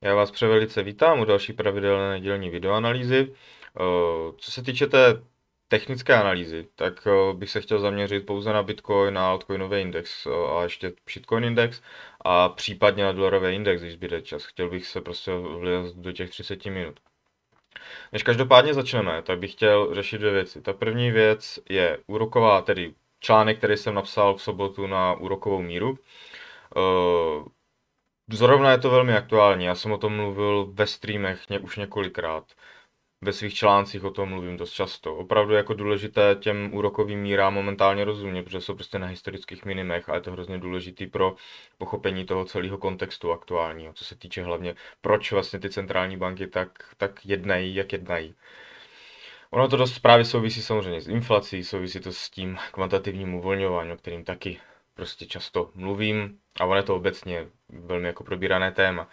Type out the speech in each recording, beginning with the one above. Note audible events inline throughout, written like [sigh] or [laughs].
Já vás převelice vítám u další pravidelné nedělní videoanalýzy. Eh, co se týče té technické analýzy, tak eh, bych se chtěl zaměřit pouze na Bitcoin, na altcoinový index eh, a ještě shitcoin index a případně na dolarový index, když zbyde čas. Chtěl bych se prostě vlít do těch 30 minut. Než každopádně začneme, tak bych chtěl řešit dvě věci. Ta první věc je úroková, tedy článek, který jsem napsal v sobotu na úrokovou míru. Zrovna je to velmi aktuální, já jsem o tom mluvil ve streamech ně, už několikrát. Ve svých článcích o tom mluvím dost často. Opravdu jako důležité těm úrokovým mírám momentálně rozumět, protože jsou prostě na historických minimech a je to hrozně důležitý pro pochopení toho celého kontextu aktuálního, co se týče hlavně, proč vlastně ty centrální banky tak, tak jednají, jak jednají. Ono to dost právě souvisí samozřejmě s inflací, souvisí to s tím kvantitativním uvolňováním, o kterým taky prostě často mluvím a ono je to obecně velmi jako probírané téma.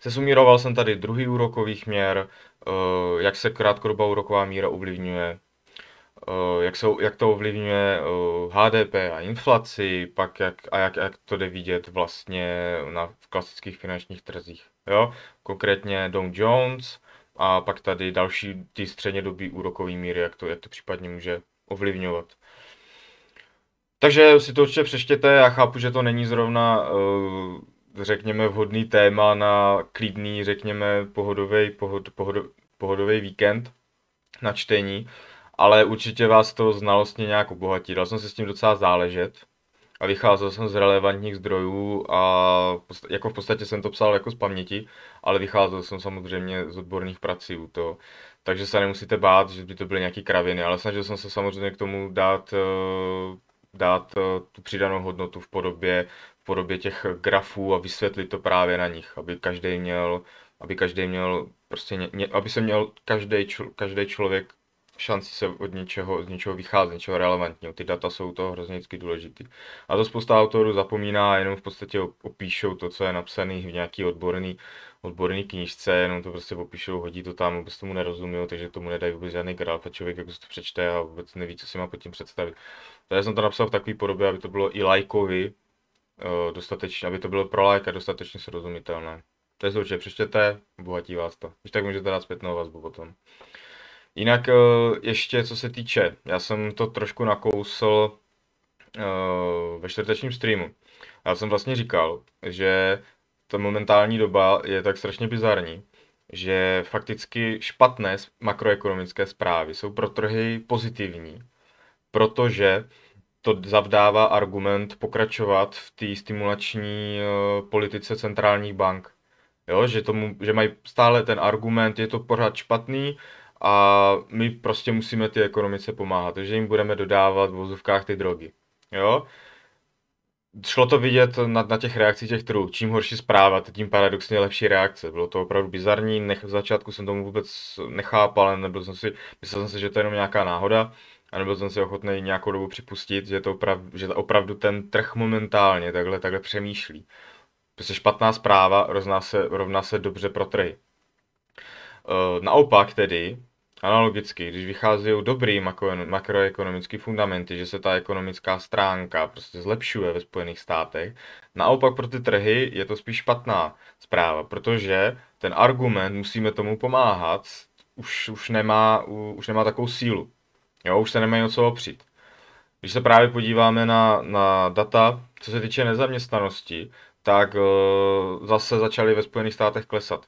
Sesumíroval jsem tady druhý úrokový měr, eh, jak se krátkodobá úroková míra ovlivňuje, eh, jak, se, jak to ovlivňuje HDP eh, a inflaci, pak jak, a jak, jak to jde vidět vlastně na v klasických finančních trzích. Jo? Konkrétně Dow Jones a pak tady další ty střednědobý úrokový míry, jak to, jak to případně může ovlivňovat. Takže si to určitě přeštěte, já chápu, že to není zrovna, eh, řekněme, vhodný téma na klidný, řekněme, pohodový, pohod, pohod, pohodový víkend na čtení, ale určitě vás to znalostně nějak obohatí. Dal jsem se s tím docela záležet a vycházel jsem z relevantních zdrojů a jako v podstatě jsem to psal jako z paměti, ale vycházel jsem samozřejmě z odborných prací u toho. Takže se nemusíte bát, že by to byly nějaký kraviny, ale snažil jsem se samozřejmě k tomu dát eh, dát eh, tu přidanou hodnotu v podobě, v podobě těch grafů a vysvětlit to právě na nich, aby každý měl, aby každý měl prostě, ně, ně, aby se měl každý, čl, každý člověk šanci se od něčeho, od něčeho vycházet, něčeho relevantního. Ty data jsou to hrozně důležitý. A to spousta autorů zapomíná jenom v podstatě opíšou to, co je napsané v nějaký odborný, odborné knížce, jenom to prostě popíšou, hodí to tam, vůbec tomu nerozumí, takže tomu nedají vůbec žádný graf a člověk jako to přečte a vůbec neví, co si má pod tím představit. Takže jsem to napsal v takové podobě, aby to bylo i lajkovi, eh, dostatečně, aby to bylo pro lajka dostatečně srozumitelné. To je určitě přečtěte, bohatí vás to. Když tak můžete dát zpětnou vazbu potom. Jinak eh, ještě co se týče, já jsem to trošku nakousl eh, ve čtvrtečním streamu. Já jsem vlastně říkal, že ta momentální doba je tak strašně bizarní, že fakticky špatné makroekonomické zprávy jsou pro trhy pozitivní, protože to zavdává argument pokračovat v té stimulační eh, politice centrálních bank. Jo, že, tomu, že mají stále ten argument, je to pořád špatný a my prostě musíme ty ekonomice pomáhat, takže jim budeme dodávat v vozovkách ty drogy. Jo? šlo to vidět na, na těch reakcích těch trů. Čím horší zpráva, tím paradoxně lepší reakce. Bylo to opravdu bizarní, nech, v začátku jsem tomu vůbec nechápal, nebyl jsem si, myslel jsem si, že to je jenom nějaká náhoda a nebyl jsem si ochotný nějakou dobu připustit, že, to oprav, že to opravdu ten trh momentálně takhle, takhle přemýšlí. Prostě špatná zpráva rovná se, rovná se dobře pro trhy. Ehm, naopak tedy, analogicky, když vycházejí dobrý makro, makroekonomický fundamenty, že se ta ekonomická stránka prostě zlepšuje ve Spojených státech, naopak pro ty trhy je to spíš špatná zpráva, protože ten argument musíme tomu pomáhat už, už, nemá, už nemá takovou sílu. Jo, už se nemají o co opřít. Když se právě podíváme na, na data, co se týče nezaměstnanosti, tak e, zase začaly ve Spojených státech klesat.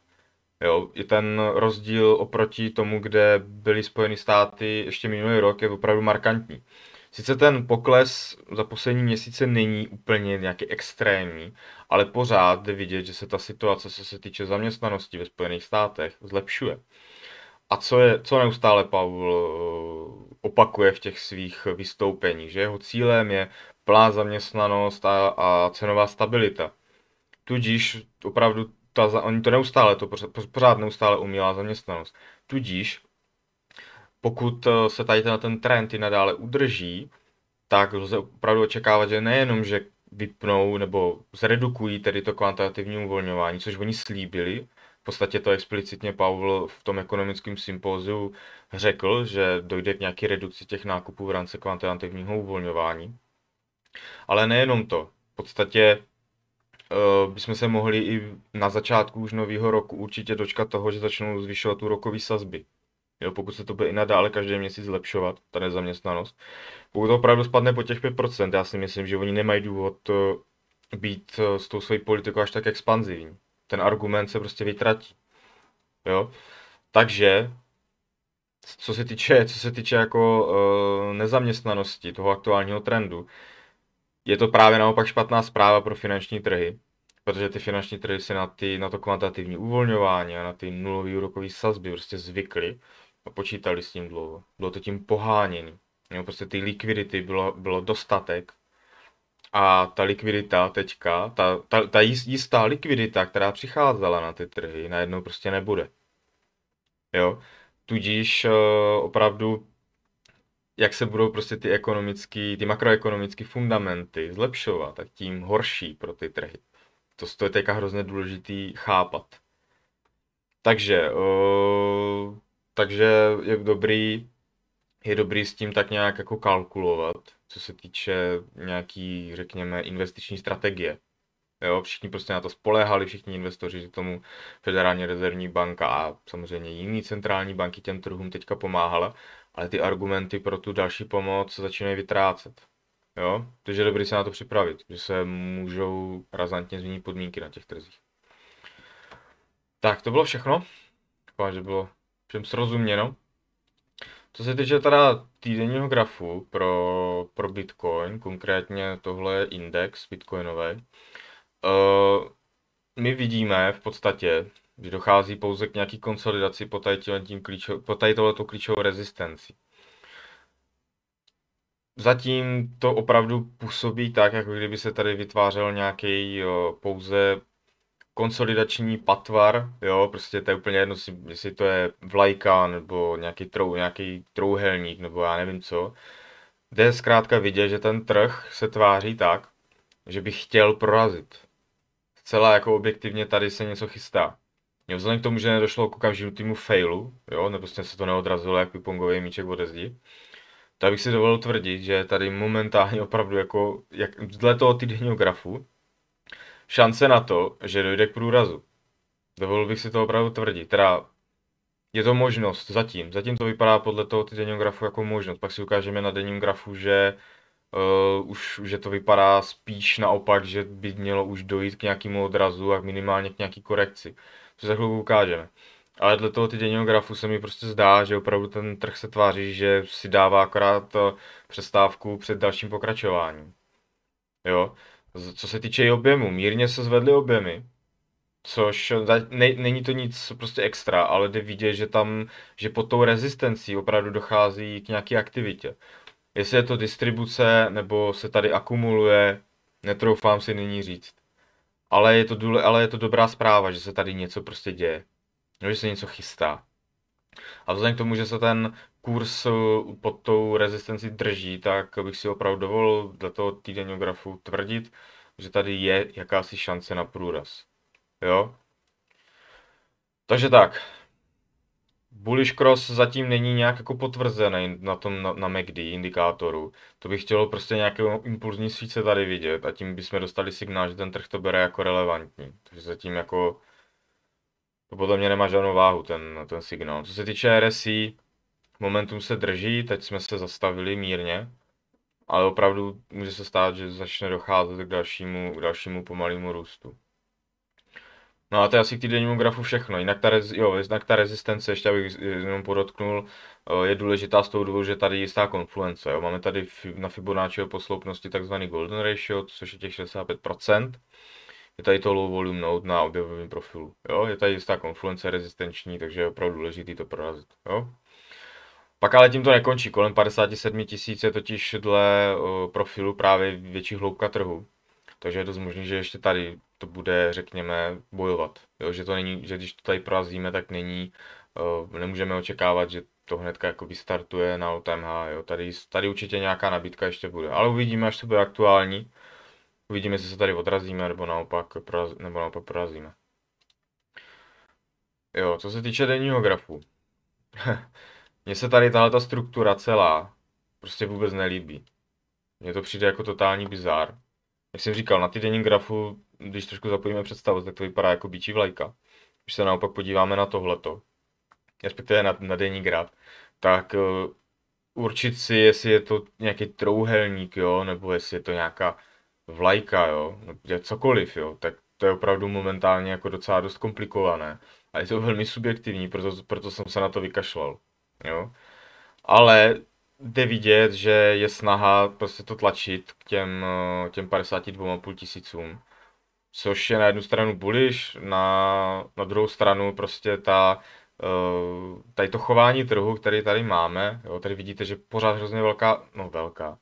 Jo, i ten rozdíl oproti tomu, kde byly Spojené státy ještě minulý rok, je opravdu markantní. Sice ten pokles za poslední měsíce není úplně nějaký extrémní, ale pořád jde vidět, že se ta situace, co se týče zaměstnanosti ve Spojených státech, zlepšuje. A co, je, co neustále Paul eh, opakuje v těch svých vystoupeních, že jeho cílem je plná zaměstnanost a, a cenová stabilita. Tudíž opravdu ta, oni to neustále, to pořád neustále umělá zaměstnanost. Tudíž, pokud eh, se tady ten, ten trend i nadále udrží, tak lze opravdu očekávat, že nejenom, že vypnou nebo zredukují tedy to kvantitativní uvolňování, což oni slíbili, v podstatě to explicitně Pavel v tom ekonomickém sympóziu řekl, že dojde k nějaké redukci těch nákupů v rámci kvantitativního uvolňování. Ale nejenom to. V podstatě Eh, bychom se mohli i na začátku už nového roku určitě dočkat toho, že začnou zvyšovat úrokové sazby. Jo, pokud se to bude i nadále každý měsíc zlepšovat, ta nezaměstnanost. Pokud to opravdu spadne po těch 5%, já si myslím, že oni nemají důvod eh, být eh, s tou svojí politikou až tak expanzivní. Ten argument se prostě vytratí. Jo? Takže co se týče, co se týče jako uh, nezaměstnanosti, toho aktuálního trendu, je to právě naopak špatná zpráva pro finanční trhy, protože ty finanční trhy se na, ty, na to kvantitativní uvolňování a na ty nulový úrokový sazby prostě zvykly a počítali s tím dlouho. Bylo to tím poháněný. Jo, prostě ty likvidity bylo, bylo dostatek a ta likvidita teďka, ta, ta, ta jistá likvidita, která přicházela na ty trhy, najednou prostě nebude. Jo, tudíž eh, opravdu jak se budou prostě ty ekonomické, ty makroekonomické fundamenty zlepšovat, tak tím horší pro ty trhy. To, to je teďka hrozně důležitý chápat. Takže, o, eh, takže je dobrý, je dobrý s tím tak nějak jako kalkulovat, co se týče nějaký, řekněme, investiční strategie. Jo, všichni prostě na to spoléhali, všichni investoři, že tomu Federální rezervní banka a samozřejmě jiný centrální banky těm trhům teďka pomáhala, ale ty argumenty pro tu další pomoc začínají vytrácet. Jo? Takže je dobrý se na to připravit, že se můžou razantně změnit podmínky na těch trzích. Tak, to bylo všechno. Doufám, že bylo všem srozuměno. Co se týče teda týdenního grafu pro, pro Bitcoin, konkrétně tohle je index bitcoinový, uh, eh, my vidíme v podstatě, že dochází pouze k nějaký konsolidaci po tady, tohleto klíčovou rezistenci. Zatím to opravdu působí tak, jako kdyby se tady vytvářel nějaký pouze konsolidační patvar, jo, prostě to je úplně jedno, jestli to je vlajka nebo nějaký, trou, nějaký trouhelník nebo já nevím co. Jde zkrátka vidět, že ten trh se tváří tak, že by chtěl prorazit. Celá jako objektivně tady se něco chystá. Jo, vzhledem k tomu, že nedošlo k okamžitému failu, jo, nebo se to neodrazilo jak pingpongový míček ode zdi, tak bych si dovolil tvrdit, že tady momentálně opravdu jako, jak dle toho týdenního grafu, šance na to, že dojde k průrazu. Dovolil bych si to opravdu tvrdit, teda je to možnost zatím. Zatím to vypadá podle toho týdenního grafu jako možnost. Pak si ukážeme na denním grafu, že uh, už že to vypadá spíš naopak, že by mělo už dojít k nějakému odrazu a minimálně k nějaký korekci to za chvilku ukážeme. Ale dle toho týdenního grafu se mi prostě zdá, že opravdu ten trh se tváří, že si dává akorát eh, přestávku před dalším pokračováním. Jo, co se týče objemu, mírně se zvedly objemy, což eh, ne, není to nic prostě extra, ale jde vidět, že tam, že pod tou rezistencí opravdu dochází k nějaké aktivitě. Jestli je to distribuce, nebo se tady akumuluje, netroufám si nyní říct ale je to, důle, ale je to dobrá zpráva, že se tady něco prostě děje, že se něco chystá. A vzhledem k tomu, že se ten kurz eh, pod tou rezistenci drží, tak bych si opravdu dovolil do toho týdenního grafu tvrdit, že tady je jakási šance na průraz. Jo? Takže tak, Bullish Cross zatím není nějak jako potvrzený na tom na, na MACD e indikátoru. To bych chtělo prostě nějakého impulzní svíce tady vidět a tím bychom dostali signál, že ten trh to bere jako relevantní. Takže zatím jako to podle mě nemá žádnou váhu ten, ten signál. Co se týče RSI, momentum se drží, teď jsme se zastavili mírně, ale opravdu může se stát, že začne docházet k dalšímu, k dalšímu pomalému růstu. No a to je asi k týdennímu grafu všechno. Jinak ta, rez, jo, jinak ta rezistence, ještě abych jenom podotknul, eh, je důležitá z toho důvodu, že tady je jistá konfluence. Jo. Máme tady na Fibonacciho posloupnosti takzvaný golden ratio, což je těch 65%. Je tady to low volume node na objevovém profilu. Jo. Je tady jistá konfluence rezistenční, takže je opravdu důležité to prorazit. Jo. Pak ale tím to nekončí. Kolem 57 tisíc je totiž dle eh, profilu právě větší hloubka trhu takže je dost možný, že ještě tady to bude, řekněme, bojovat. Jo, že to není, že když to tady prorazíme, tak není, uh, nemůžeme očekávat, že to hnedka jako startuje na OTMH, jo, tady, tady určitě nějaká nabídka ještě bude, ale uvidíme, až to bude aktuální, uvidíme, jestli se tady odrazíme, nebo naopak, proraz, nebo naopak prorazíme. Jo, co se týče denního grafu, [laughs] mně se tady tahle ta struktura celá prostě vůbec nelíbí. Mně to přijde jako totální bizar jak jsem říkal, na týdenním grafu, když trošku zapojíme představu, tak to vypadá jako bíčí vlajka. Když se naopak podíváme na tohleto, respektive na, na denní graf, tak uh, určit si, jestli je to nějaký trouhelník, jo, nebo jestli je to nějaká vlajka, jo, nebo cokoliv, jo, tak to je opravdu momentálně jako docela dost komplikované. A je to velmi subjektivní, proto, proto jsem se na to vykašlal, jo. Ale jde vidět, že je snaha prostě to tlačit k těm, eh, těm 52,5 tisícům. Což je na jednu stranu bullish, na, na druhou stranu prostě ta, eh, tady to chování trhu, který tady máme, jo, tady vidíte, že pořád hrozně velká, no velká,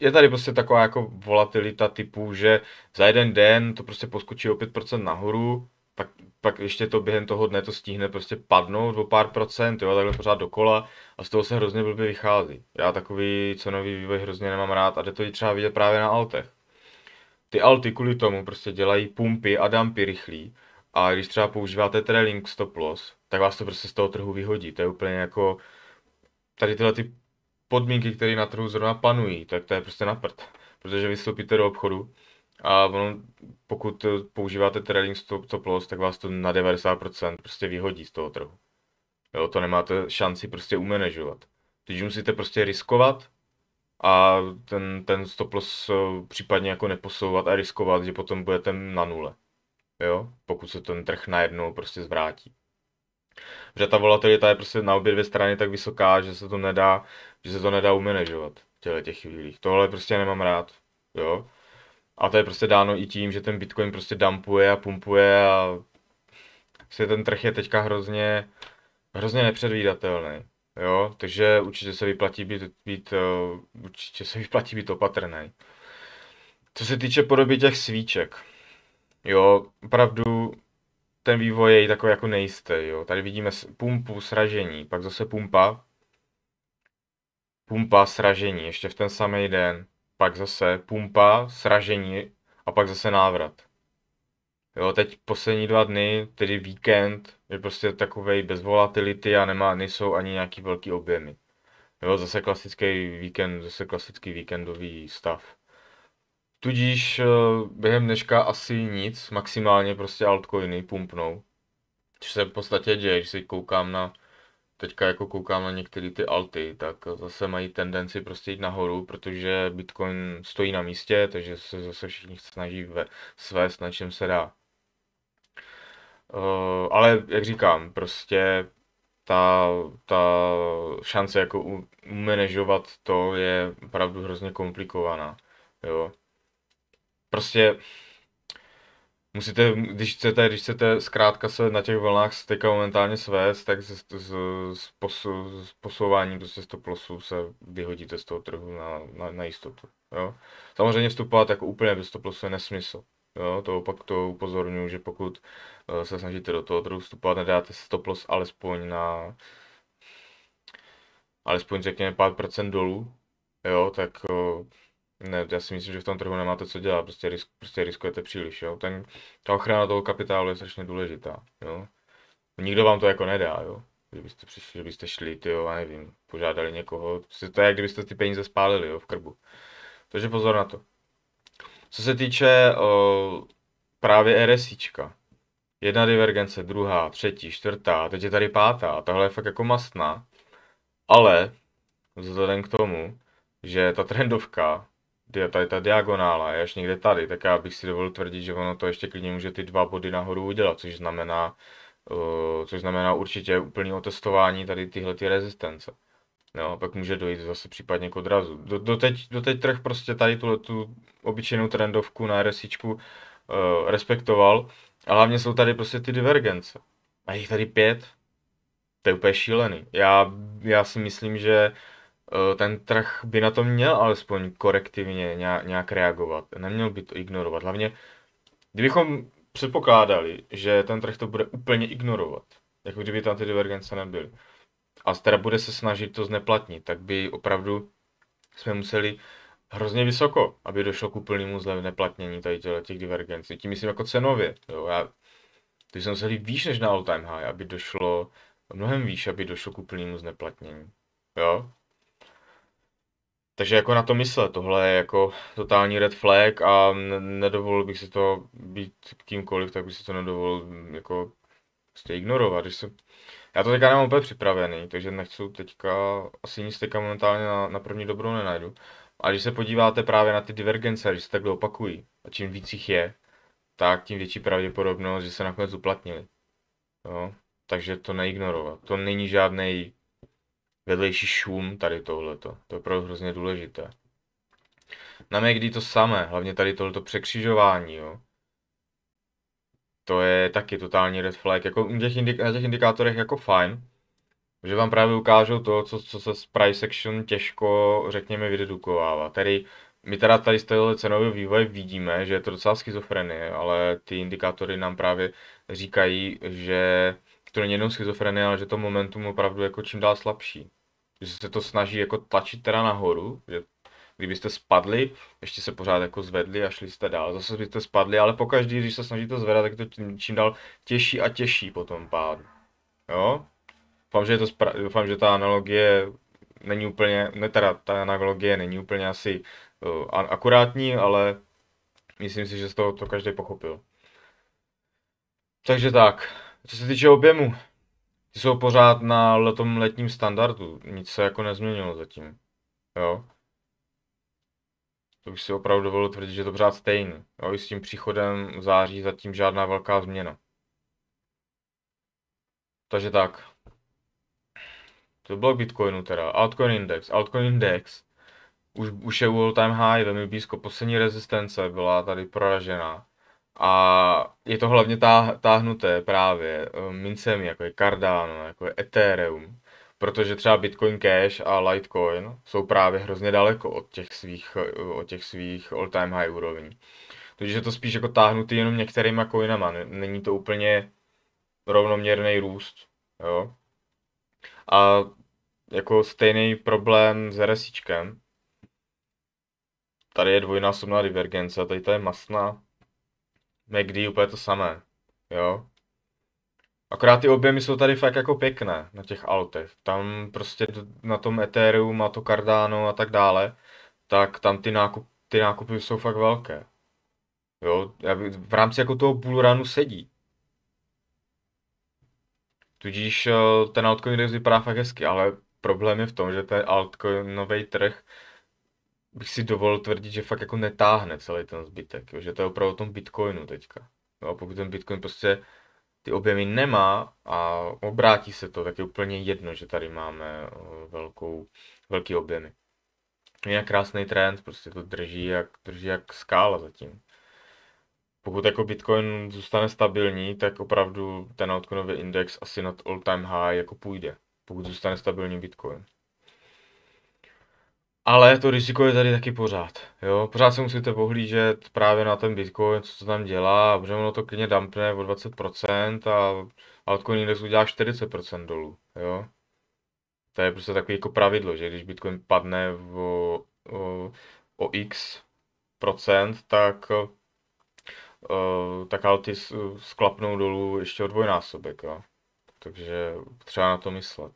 je tady prostě taková jako volatilita typu, že za jeden den to prostě poskočí o 5% nahoru, pak, pak ještě to během toho dne to stihne prostě padnout o pár procent, jo, takhle pořád dokola a z toho se hrozně blbě vychází. Já takový cenový vývoj hrozně nemám rád a jde to i třeba vidět právě na altech. Ty alty kvůli tomu prostě dělají pumpy a dumpy rychlí a když třeba používáte trailing stop loss, tak vás to prostě z toho trhu vyhodí. To je úplně jako tady tyhle ty podmínky, které na trhu zrovna panují, tak to je prostě na prd. Protože vystoupíte do obchodu a ono, pokud používáte trading stop, stop loss, tak vás to na 90% prostě vyhodí z toho trhu. Jo, to nemáte šanci prostě umanežovat. Takže musíte prostě riskovat a ten, ten stop loss eh, případně jako neposouvat a riskovat, že potom budete na nule. Jo, pokud se ten trh najednou prostě zvrátí. Že ta volatilita je prostě na obě dvě strany tak vysoká, že se to nedá, že se to nedá umanežovat v těchto těch chvílích. Tohle prostě nemám rád. Jo, a to je prostě dáno i tím, že ten Bitcoin prostě dumpuje a pumpuje a prostě ten trh je teďka hrozně, hrozně nepředvídatelný. Jo, takže určitě se vyplatí být, být, eh, určitě se [laughs] vyplatí být opatrný. Co se týče podoby těch svíček, jo, opravdu ten vývoj je takový jako nejistý, jo. Tady vidíme pumpu, sražení, pak zase pumpa, pumpa, sražení, ještě v ten samý den pak zase pumpa, sražení a pak zase návrat. Jo, teď poslední dva dny, tedy víkend, je prostě takový bez volatility a nemá, nejsou ani nějaký velký objemy. Jo, zase klasický víkend, zase klasický víkendový stav. Tudíž eh, během dneška asi nic, maximálně prostě altcoiny pumpnou. Což se v podstatě děje, když si koukám na teďka jako koukám na některé ty alty, tak zase mají tendenci prostě jít nahoru, protože Bitcoin stojí na místě, takže se zase všichni snaží ve, svést, na čem se dá. Uh, ale jak říkám, prostě ta, ta šance jako umanežovat to je opravdu hrozně komplikovaná. Jo. Prostě Musíte, když chcete, když chcete zkrátka se na těch vlnách teďka momentálně svést, tak se, z z posu, s posouváním prostě stop losu se vyhodíte z toho trhu na, na, na jistotu. Jo? Samozřejmě vstupovat jako úplně bez stop losu je nesmysl. Jo? To opak to upozorňuji, že pokud eh, se snažíte do toho trhu vstupovat, nedáte stop loss alespoň na alespoň řekněme 5% dolů, jo, tak eh, ne, já si myslím, že v tom trhu nemáte co dělat, prostě, risk, prostě riskujete příliš, jo. Ten, ta ochrana toho kapitálu je strašně důležitá, jo. Nikdo vám to jako nedá, jo. Kdybyste přišli, kdybyste šli, ty jo, já nevím, požádali někoho, prostě to je, jak kdybyste ty peníze spálili, jo, v krbu. Takže pozor na to. Co se týče o, právě RSIčka, jedna divergence, druhá, třetí, čtvrtá, teď je tady pátá, tahle je fakt jako masná, ale vzhledem k tomu, že ta trendovka tady ta diagonála je až někde tady, tak já bych si dovolil tvrdit, že ono to ještě klidně může ty dva body nahoru udělat, což znamená, uh, což znamená určitě úplný otestování tady tyhle ty rezistence. No, a pak může dojít zase případně k odrazu. Do, doteď, doteď trh prostě tady tuhle tu obyčejnou trendovku na RSIčku uh, respektoval, a hlavně jsou tady prostě ty divergence. A jich tady pět. To je úplně šílený. Já, já si myslím, že uh, Eh, ten trh by na to měl alespoň korektivně nějak reagovat. Neměl by to ignorovat. Hlavně, kdybychom předpokládali, že ten trh to bude úplně ignorovat, jako kdyby tam ty divergence nebyly, a teda bude se snažit to zneplatnit, tak by opravdu jsme museli hrozně vysoko, aby došlo k úplnému zneplatnění tady těch divergencí. Tím myslím jako cenově. Jo. Já, to jsme museli výš než na all time high, aby došlo, mnohem výš, aby došlo k úplnému zneplatnění. Jo? Takže jako na to mysle, tohle je jako totální red flag a nedovolil bych si to být kýmkoliv, tak bych si to nedovolil mm, jako prostě ignorovat. Když se... Já to teďka nemám úplně připravený, takže nechci teďka, asi nic teďka momentálně na, na první dobrou nenajdu. A když se podíváte právě na ty divergence, když se takhle opakují, a čím víc jich je, tak tím větší pravděpodobnost, že se nakonec uplatnili. Jo? Takže to neignorovat. To není žádný vedlejší šum tady tohleto. To je opravdu hrozně důležité. Na kdy to samé, hlavně tady tohleto překřižování, jo. To je taky totální red flag, jako na těch, indik- na těch indikátorech jako fajn, že vám právě ukážou to, co, co se z price section těžko, řekněme, vydedukovává. Tady my teda tady z tohohle cenového vývoje vidíme, že je to docela schizofrenie, ale ty indikátory nám právě říkají, že to není jenom schizofrenie, ale že to momentum opravdu jako čím dál slabší že se to snaží jako tlačit teda nahoru, že kdybyste spadli, ještě se pořád jako zvedli a šli jste dál, zase byste spadli, ale pokaždý, když se snažíte zvedat, tak to čím dál těžší a těžší po tom pádu. Jo? Doufám, že, je to spra- doufám, že ta analogie není úplně, ne teda, ta analogie není úplně asi uh, akurátní, ale myslím si, že z toho to každý pochopil. Takže tak, co se týče objemu, ty jsou pořád na letom letním standardu, nic se jako nezměnilo zatím. Jo? To bych si opravdu dovolil tvrdit, že je to pořád stejný. Jo? I s tím příchodem v září zatím žádná velká změna. Takže tak. To bylo Bitcoinu teda. Altcoin index. Altcoin index. Už, už je all time high, velmi blízko. Poslední rezistence byla tady proražená. A je to hlavně tá, táhnuté právě eh, mincemi, jako je Cardano, jako je Ethereum, protože třeba Bitcoin Cash a Litecoin jsou právě hrozně daleko od těch svých, eh, od těch svých all-time high úrovní. Takže je to spíš jako táhnutý jenom některýma coinama, není to úplně rovnoměrný růst, jo. A jako stejný problém s RSIčkem. Tady je dvojnásobná divergence, tady to je masná, McD úplně to samé, jo. Akorát ty objemy jsou tady fakt jako pěkné na těch altech. Tam prostě na tom Ethereum a to Cardano a tak dále, tak tam ty, nákup, ty nákupy jsou fakt velké. Jo, v rámci jako toho bullrunu sedí. Tudíž eh, ten altcoin index vypadá fakt hezky, ale problém je v tom, že ten altcoinový trh bych si dovolil tvrdit, že fakt jako netáhne celý ten zbytek, jo? že to je opravdu o tom Bitcoinu teďka. No A pokud ten Bitcoin prostě ty objemy nemá a obrátí se to, tak je úplně jedno, že tady máme eh, velkou, velký objemy. Je krásný trend, prostě to drží jak, drží jak skála zatím. Pokud jako Bitcoin zůstane stabilní, tak opravdu ten altcoinový index asi nad all time high jako půjde, pokud zůstane stabilní Bitcoin. Ale to riziko je tady taky pořád. Jo? Pořád se musíte pohlížet právě na ten Bitcoin, co se tam dělá, protože ono to klidně dumpne o 20% a altcoin index udělá 40% dolů. Jo? To je prostě takový jako pravidlo, že když Bitcoin padne o, o, o x procent, tak eh, tak alty sklapnou dolů ještě o dvojnásobek. Jo? Takže třeba na to myslet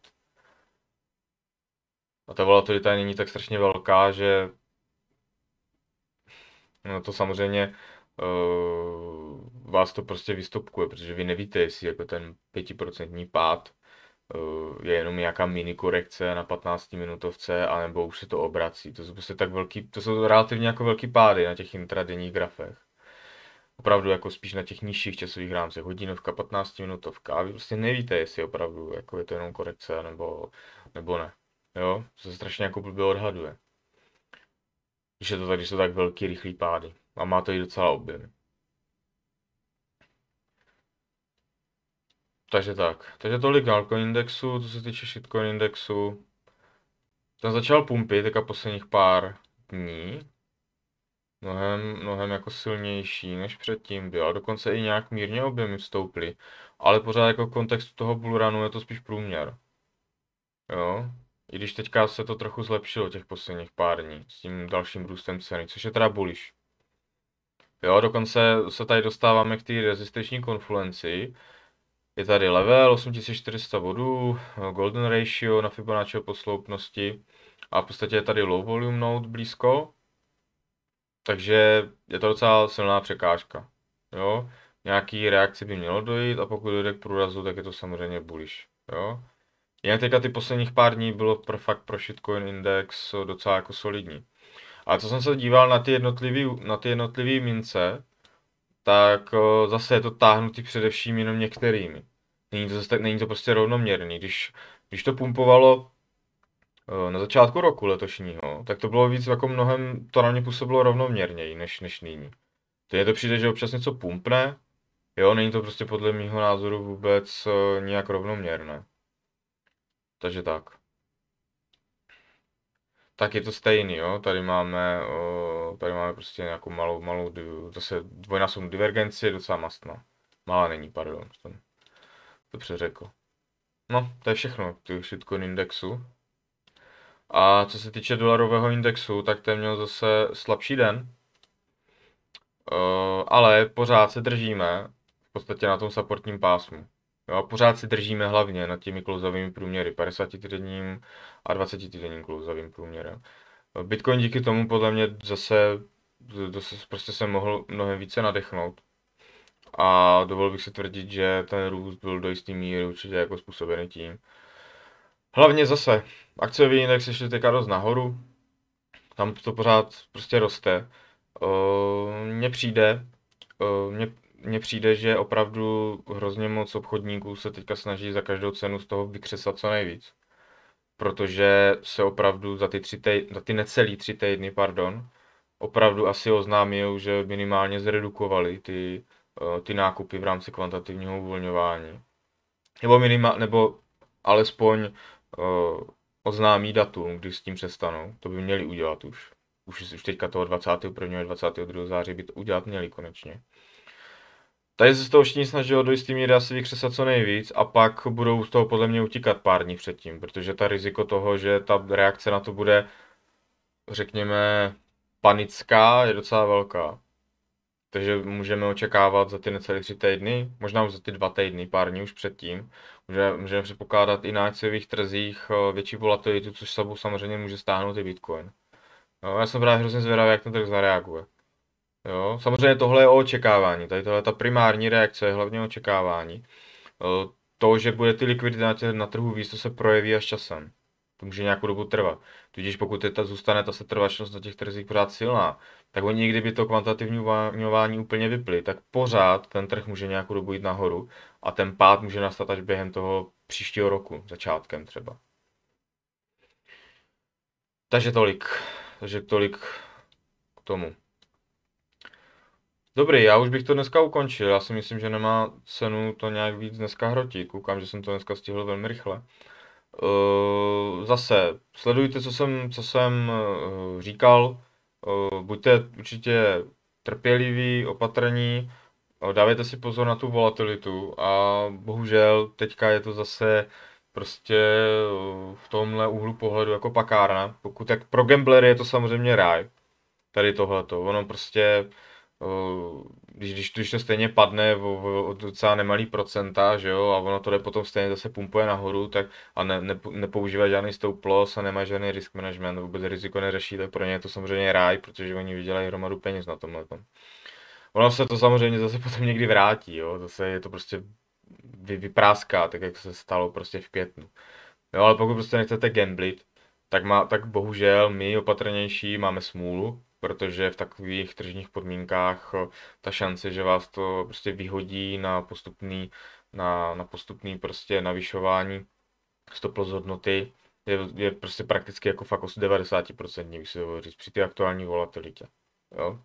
a ta volatilita není tak strašně velká, že no to samozřejmě uh, vás to prostě vystupkuje, protože vy nevíte, jestli jako ten 5% pád uh, je jenom nějaká mini korekce na 15 minutovce, anebo už se to obrací. To jsou prostě tak velký, to jsou relativně jako velký pády na těch intradenních grafech. Opravdu jako spíš na těch nižších časových rámcech, hodinovka, 15 minutovka. A vy prostě nevíte, jestli opravdu jako je to jenom korekce, nebo, nebo ne. Jo, to se strašně jako blbě odhaduje. Když, je to tak, když jsou tak velký, rychlý pády. A má to i docela objem. Takže tak. Takže tolik na altcoin indexu, co se týče shitcoin indexu. Ten začal pumpit teďka jako posledních pár dní. Mnohem, mnohem jako silnější než předtím byl. A dokonce i nějak mírně objemy vstoupily. Ale pořád jako v kontextu toho bullrunu je to spíš průměr. Jo, i když teďka se to trochu zlepšilo těch posledních pár dní s tím dalším růstem ceny, což je teda bullish. Jo, dokonce se tady dostáváme k té rezistenční konfluenci. Je tady level 8400 bodů, golden ratio na fibonacci posloupnosti a v podstatě je tady low volume node blízko. Takže je to docela silná překážka. Jo? Nějaký reakce by mělo dojít a pokud dojde k průrazu, tak je to samozřejmě bullish. Jo? Jinak teďka ty posledních pár dní bylo pro, fakt pro shitcoin index docela jako solidní. A co jsem se díval na ty jednotlivé na ty jednotlivý mince, tak eh, zase je to táhnutý především jenom některými. Není to, zase, není to prostě rovnoměrný. Když, když to pumpovalo eh, na začátku roku letošního, tak to bylo víc jako mnohem, to na mě působilo rovnoměrněji než, než nyní. je to přijde, že občas něco pumpne, jo, není to prostě podle mého názoru vůbec eh, nějak rovnoměrné. Takže tak. Tak je to stejný, jo. Tady máme, tady máme prostě nějakou malou, malou, zase dvojnásobnou divergenci, docela mastná. No. Malá není, pardon, jsem to přeřekl. No, to je všechno ty všetko indexu. A co se týče dolarového indexu, tak ten měl zase slabší den. Uh, ale pořád se držíme v podstatě na tom supportním pásmu. Jo, a pořád si držíme hlavně nad těmi klouzavými průměry, 50 týdenním a 20 týdenním klouzavým průměrem. Bitcoin díky tomu podle mě zase, zase prostě se mohl mnohem více nadechnout. A dovol bych se tvrdit, že ten růst byl do jistý míry určitě jako způsobený tím. Hlavně zase, akciový index šli teďka dost nahoru, tam to pořád prostě roste. Ehm, mně přijde, ehm, mně mně přijde, že opravdu hrozně moc obchodníků se teďka snaží za každou cenu z toho vykřesat co nejvíc. Protože se opravdu za ty, tři tej, za ty necelý tři týdny, pardon, opravdu asi oznámil, že minimálně zredukovali ty, eh, ty nákupy v rámci kvantitativního uvolňování. Nebo, minima, nebo alespoň uh, oznámí datum, kdy s tím přestanou. To by měli udělat už. Už, už teďka toho 21. a 22. září by to udělat měli konečně. Tady se z toho všichni snažil do jistý míry asi vykřesat co nejvíc a pak budou z toho podle mě utíkat pár dní předtím, protože ta riziko toho, že ta reakce na to bude, řekněme, panická, je docela velká. Takže můžeme očekávat za ty necelé tři týdny, možná už za ty dva týdny, pár dní už předtím, můžeme, můžeme předpokládat i na akciových trzích eh, větší volatilitu, což sebou samozřejmě může stáhnout i Bitcoin. No, já jsem právě hrozně zvědavý, jak ten trh zareaguje. Jo, samozřejmě tohle je o očekávání, tady tohle je ta primární reakce je hlavně očekávání. Eh, to, že bude ty likvidity na, na trhu víc, to se projeví až časem. To může nějakou dobu trvat. Tudíž pokud je ta, zůstane ta setrvačnost na těch trzích pořád silná, tak oni kdyby to kvantitativní uvolňování úplně vyply, tak pořád ten trh může nějakou dobu jít nahoru a ten pád může nastat až během toho příštího roku, začátkem třeba. Takže tolik. Takže tolik k tomu. Dobrý, já už bych to dneska ukončil. Já si myslím, že nemá cenu to nějak víc dneska hrotit. Koukám, že jsem to dneska stihl velmi rychle. Eh, zase, sledujte, co jsem, co jsem eh, říkal. Eh, buďte určitě trpěliví, opatrní, dávejte si pozor na tu volatilitu a bohužel teďka je to zase prostě v tomhle úhlu pohledu jako pakárna. Pokud tak pro gamblery je to samozřejmě ráj, tady tohleto. Ono prostě když, když, když to stejně padne o, docela nemalý procenta, že jo, a ono to jde potom stejně zase pumpuje nahoru, tak a ne, ne, nepoužívá žádný stop loss a nemá žádný risk management, vůbec riziko neřeší, tak pro ně je to samozřejmě ráj, protože oni vydělají hromadu peněz na tomhle. Ono se to samozřejmě zase [laughs] potom někdy vrátí, jo, zase je to prostě vy, vypráská, tak jak se stalo prostě v květnu. Jo, ale pokud prostě nechcete gamblit, tak, má, tak bohužel my opatrnější máme smůlu, protože v takových tržních podmínkách eh, ta šance, že vás to prostě vyhodí na postupný, na, na postupný prostě navyšování stoplos hodnoty, je, je prostě prakticky jako fakt 90%, bych si to říct, při té aktuální volatilitě. Jo?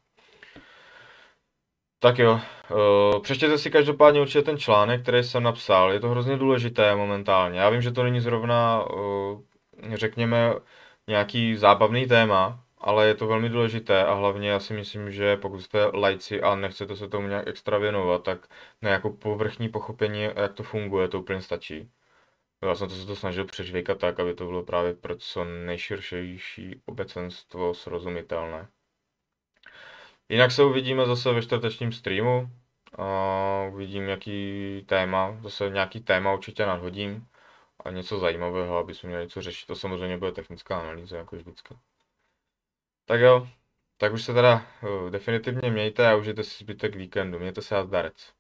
Tak jo, eh, přečtěte si každopádně určitě ten článek, který jsem napsal. Je to hrozně důležité momentálně. Já vím, že to není zrovna, eh, řekněme, nějaký zábavný téma, ale je to velmi důležité a hlavně já si myslím, že pokud jste lajci a nechcete se tomu nějak extra věnovat, tak na jako povrchní pochopení, jak to funguje, to úplně stačí. Já jsem to se to snažil přežvejkat tak, aby to bylo právě pro co nejširšejší obecenstvo srozumitelné. Jinak se uvidíme zase ve čtvrtečním streamu. A uvidím, jaký téma, zase nějaký téma určitě nadhodím a něco zajímavého, aby jsme měli co řešit. To samozřejmě bude technická analýza, jako vždycky. Tak jo, tak už se teda eh, definitivně mějte a užijte si zbytek víkendu. Mějte se a zdarec.